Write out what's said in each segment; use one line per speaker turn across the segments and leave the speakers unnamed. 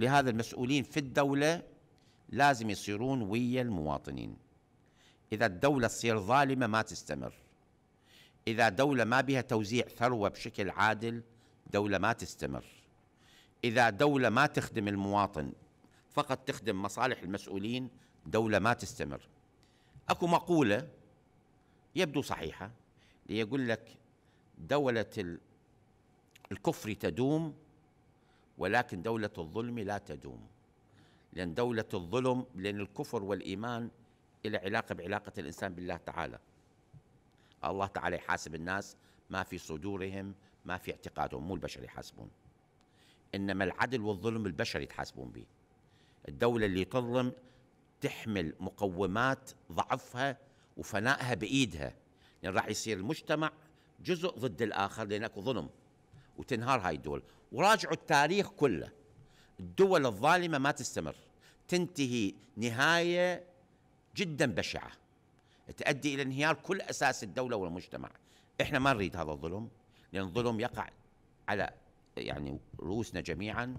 ولهذا المسؤولين في الدولة لازم يصيرون ويا المواطنين إذا الدولة تصير ظالمة ما تستمر إذا دولة ما بها توزيع ثروة بشكل عادل دولة ما تستمر إذا دولة ما تخدم المواطن فقط تخدم مصالح المسؤولين دولة ما تستمر أكو مقولة يبدو صحيحة ليقول لك دولة الكفر تدوم ولكن دولة الظلم لا تدوم لأن دولة الظلم لأن الكفر والإيمان إلى علاقة بعلاقة الإنسان بالله تعالى الله تعالى يحاسب الناس ما في صدورهم ما في اعتقادهم مو البشر يحاسبون إنما العدل والظلم البشر يتحاسبون به الدولة اللي تظلم تحمل مقومات ضعفها وفنائها بإيدها لأن راح يصير المجتمع جزء ضد الآخر لأن أكو ظلم وتنهار هاي الدول وراجعوا التاريخ كله الدول الظالمة ما تستمر تنتهي نهاية جدا بشعة تؤدي إلى انهيار كل أساس الدولة والمجتمع إحنا ما نريد هذا الظلم لأن الظلم يقع على يعني رؤوسنا جميعا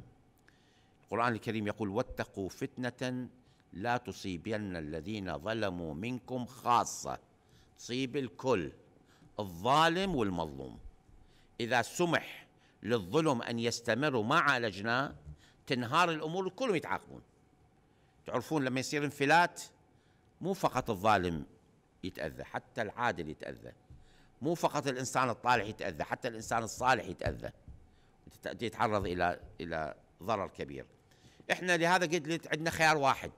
القرآن الكريم يقول واتقوا فتنة لا تصيبن الذين ظلموا منكم خاصة تصيب الكل الظالم والمظلوم إذا سمح للظلم أن يستمر وما عالجناه تنهار الأمور كلهم يتعاقبون تعرفون لما يصير انفلات مو فقط الظالم يتأذى حتى العادل يتأذى مو فقط الإنسان الطالح يتأذى حتى الإنسان الصالح يتأذى يتعرض إلى إلى ضرر كبير احنا لهذا قلت لك عندنا خيار واحد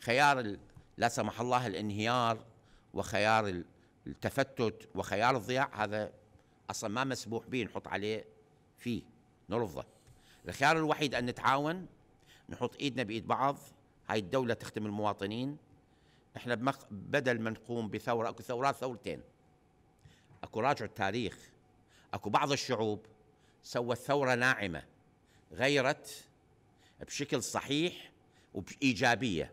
خيار لا سمح الله الانهيار وخيار التفتت وخيار الضياع هذا اصلا ما مسموح به نحط عليه فيه نرفضه الخيار الوحيد ان نتعاون نحط ايدنا بايد بعض هاي الدوله تخدم المواطنين احنا بمخ... بدل ما نقوم بثوره اكو ثورات ثورتين اكو راجع التاريخ اكو بعض الشعوب سوت ثوره ناعمه غيرت بشكل صحيح وبايجابيه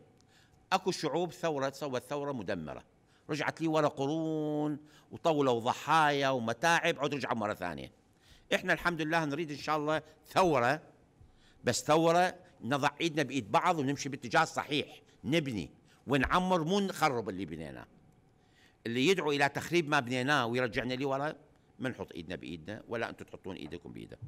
اكو شعوب ثوره سوت ثوره مدمره رجعت لي ورا قرون وطولة وضحايا ومتاعب عود رجعوا مرة ثانية احنا الحمد لله نريد ان شاء الله ثورة بس ثورة نضع ايدنا بايد بعض ونمشي باتجاه صحيح نبني ونعمر مو نخرب اللي بنيناه اللي يدعو الى تخريب ما بنيناه ويرجعنا لورا ما نحط ايدنا بايدنا ولا انتم تحطون ايدكم بايدك